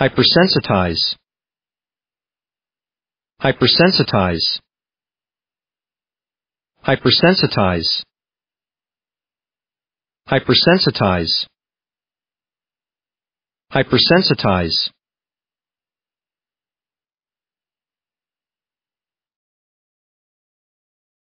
Hypersensitize. Hypersensitize. Hypersensitize. Hypersensitize. Hypersensitize.